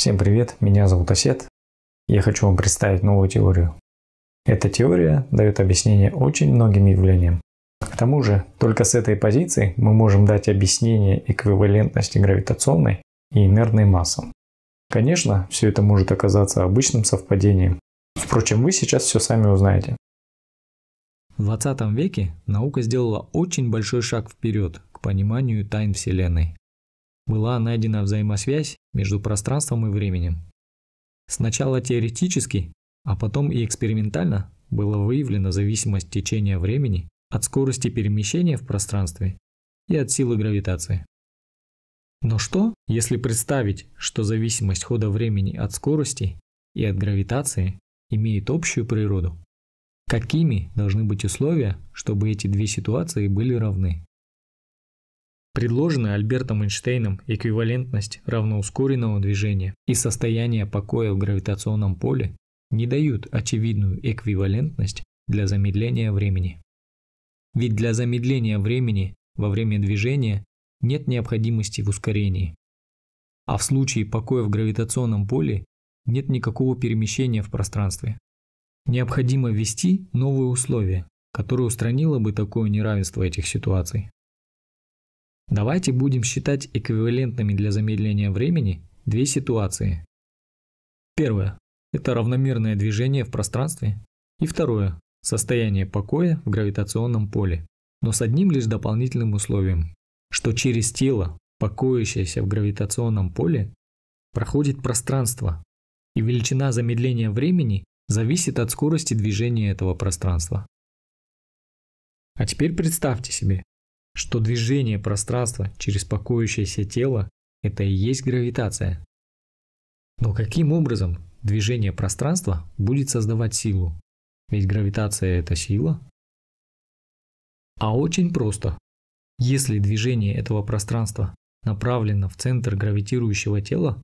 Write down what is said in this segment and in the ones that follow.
Всем привет, меня зовут Осет. Я хочу вам представить новую теорию. Эта теория дает объяснение очень многим явлениям. К тому же, только с этой позиции мы можем дать объяснение эквивалентности гравитационной и инертной массам. Конечно, все это может оказаться обычным совпадением. Впрочем, вы сейчас все сами узнаете. В 20 веке наука сделала очень большой шаг вперед к пониманию тайн Вселенной была найдена взаимосвязь между пространством и временем. Сначала теоретически, а потом и экспериментально была выявлена зависимость течения времени от скорости перемещения в пространстве и от силы гравитации. Но что, если представить, что зависимость хода времени от скорости и от гравитации имеет общую природу? Какими должны быть условия, чтобы эти две ситуации были равны? Предложенная Альбертом Эйнштейном эквивалентность равноускоренного движения и состояния покоя в гравитационном поле не дают очевидную эквивалентность для замедления времени. Ведь для замедления времени во время движения нет необходимости в ускорении. А в случае покоя в гравитационном поле нет никакого перемещения в пространстве. Необходимо ввести новые условия, которые устранило бы такое неравенство этих ситуаций. Давайте будем считать эквивалентными для замедления времени две ситуации. Первое – это равномерное движение в пространстве. И второе – состояние покоя в гравитационном поле, но с одним лишь дополнительным условием, что через тело, покоящееся в гравитационном поле, проходит пространство, и величина замедления времени зависит от скорости движения этого пространства. А теперь представьте себе, что движение пространства через покоящееся тело – это и есть гравитация. Но каким образом движение пространства будет создавать силу? Ведь гравитация – это сила. А очень просто. Если движение этого пространства направлено в центр гравитирующего тела,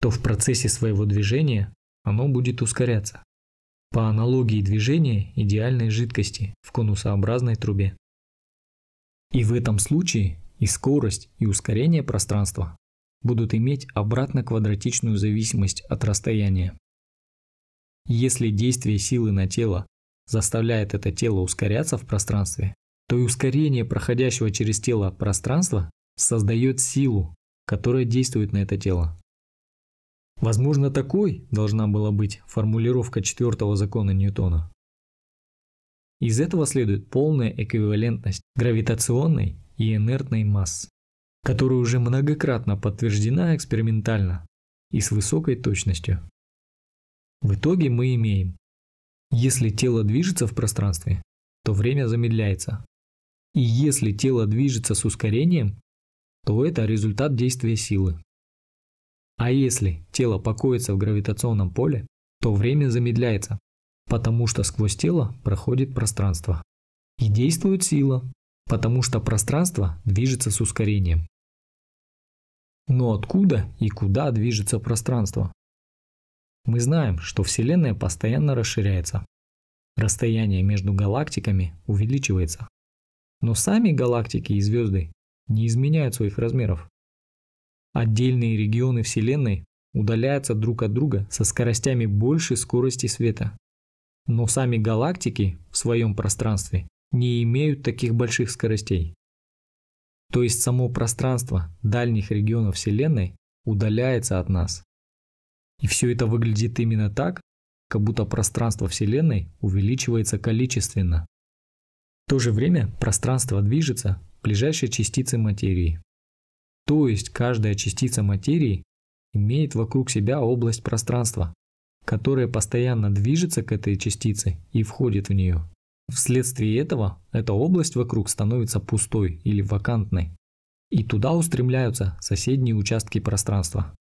то в процессе своего движения оно будет ускоряться. По аналогии движения идеальной жидкости в конусообразной трубе. И в этом случае и скорость, и ускорение пространства будут иметь обратно-квадратичную зависимость от расстояния. Если действие силы на тело заставляет это тело ускоряться в пространстве, то и ускорение проходящего через тело пространства создает силу, которая действует на это тело. Возможно, такой должна была быть формулировка четвертого закона Ньютона. Из этого следует полная эквивалентность гравитационной и инертной масс, которая уже многократно подтверждена экспериментально и с высокой точностью. В итоге мы имеем, если тело движется в пространстве, то время замедляется. И если тело движется с ускорением, то это результат действия силы. А если тело покоится в гравитационном поле, то время замедляется, потому что сквозь тело проходит пространство. И действует сила, потому что пространство движется с ускорением. Но откуда и куда движется пространство? Мы знаем, что Вселенная постоянно расширяется. Расстояние между галактиками увеличивается. Но сами галактики и звезды не изменяют своих размеров. Отдельные регионы Вселенной удаляются друг от друга со скоростями больше скорости света но сами галактики в своем пространстве не имеют таких больших скоростей. То есть само пространство дальних регионов Вселенной удаляется от нас. И все это выглядит именно так, как будто пространство Вселенной увеличивается количественно. В то же время пространство движется к ближайшей частице материи. То есть каждая частица материи имеет вокруг себя область пространства, которая постоянно движется к этой частице и входит в нее. Вследствие этого эта область вокруг становится пустой или вакантной, и туда устремляются соседние участки пространства.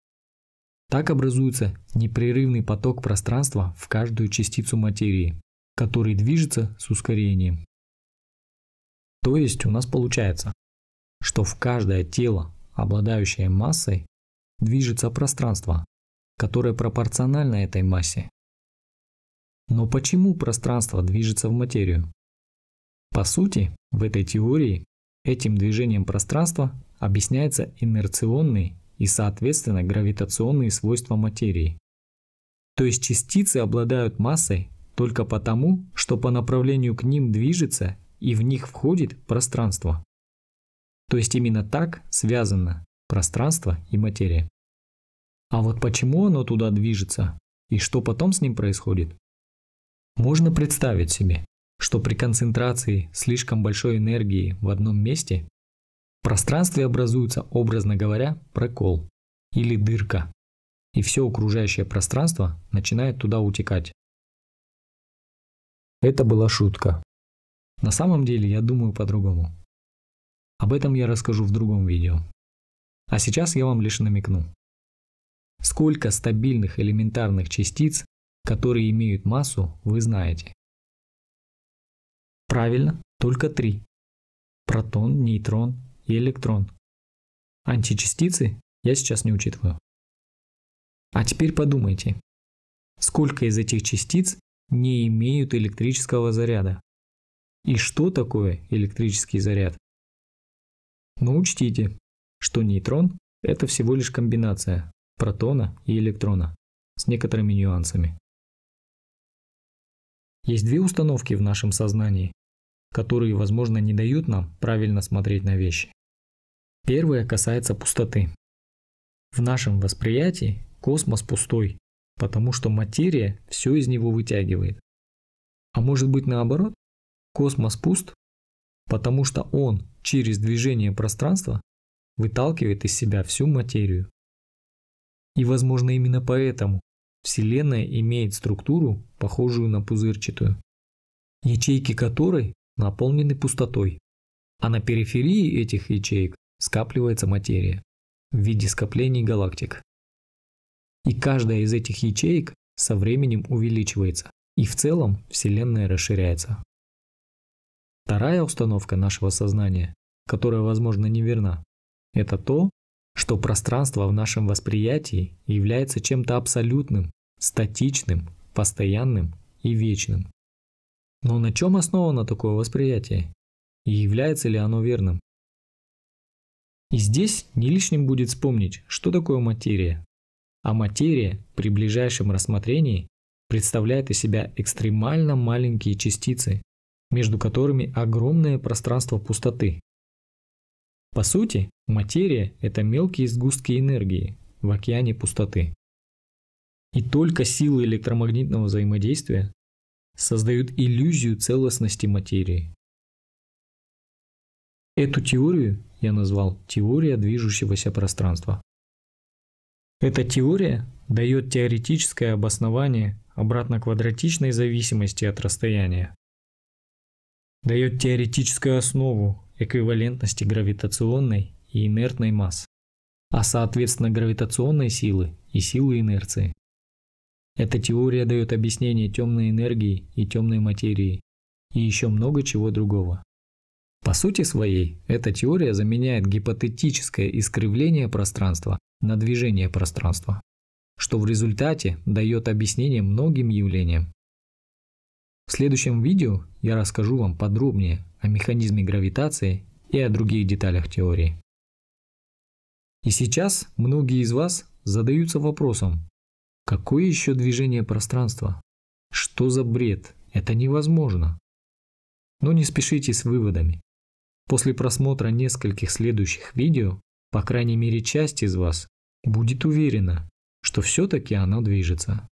Так образуется непрерывный поток пространства в каждую частицу материи, который движется с ускорением. То есть у нас получается, что в каждое тело, обладающее массой, движется пространство, которая пропорциональна этой массе. Но почему пространство движется в материю? По сути, в этой теории этим движением пространства объясняются инерционные и, соответственно, гравитационные свойства материи. То есть частицы обладают массой только потому, что по направлению к ним движется и в них входит пространство. То есть именно так связано пространство и материя. А вот почему оно туда движется и что потом с ним происходит? Можно представить себе, что при концентрации слишком большой энергии в одном месте в пространстве образуется, образно говоря, прокол или дырка, и все окружающее пространство начинает туда утекать. Это была шутка. На самом деле я думаю по-другому. Об этом я расскажу в другом видео. А сейчас я вам лишь намекну. Сколько стабильных элементарных частиц, которые имеют массу, вы знаете? Правильно, только три. Протон, нейтрон и электрон. Античастицы я сейчас не учитываю. А теперь подумайте, сколько из этих частиц не имеют электрического заряда? И что такое электрический заряд? Но ну, учтите, что нейтрон – это всего лишь комбинация протона и электрона, с некоторыми нюансами. Есть две установки в нашем сознании, которые, возможно, не дают нам правильно смотреть на вещи. Первая касается пустоты. В нашем восприятии космос пустой, потому что материя все из него вытягивает. А может быть наоборот, космос пуст, потому что он через движение пространства выталкивает из себя всю материю. И, возможно, именно поэтому Вселенная имеет структуру, похожую на пузырчатую, ячейки которой наполнены пустотой, а на периферии этих ячеек скапливается материя в виде скоплений галактик. И каждая из этих ячеек со временем увеличивается, и в целом Вселенная расширяется. Вторая установка нашего сознания, которая, возможно, неверна, это то, что пространство в нашем восприятии является чем-то абсолютным, статичным, постоянным и вечным. Но на чем основано такое восприятие? И является ли оно верным? И здесь не лишним будет вспомнить, что такое материя. А материя при ближайшем рассмотрении представляет из себя экстремально маленькие частицы, между которыми огромное пространство пустоты, по сути, материя – это мелкие сгустки энергии в океане пустоты. И только силы электромагнитного взаимодействия создают иллюзию целостности материи. Эту теорию я назвал «теория движущегося пространства». Эта теория дает теоретическое обоснование обратно-квадратичной зависимости от расстояния, дает теоретическую основу эквивалентности гравитационной и инертной масс, а соответственно гравитационной силы и силы инерции. Эта теория дает объяснение темной энергии и темной материи, и еще много чего другого. По сути своей, эта теория заменяет гипотетическое искривление пространства на движение пространства, что в результате дает объяснение многим явлениям, в следующем видео я расскажу вам подробнее о механизме гравитации и о других деталях теории. И сейчас многие из вас задаются вопросом, какое еще движение пространства? Что за бред? Это невозможно. Но не спешите с выводами. После просмотра нескольких следующих видео, по крайней мере часть из вас будет уверена, что все-таки оно движется.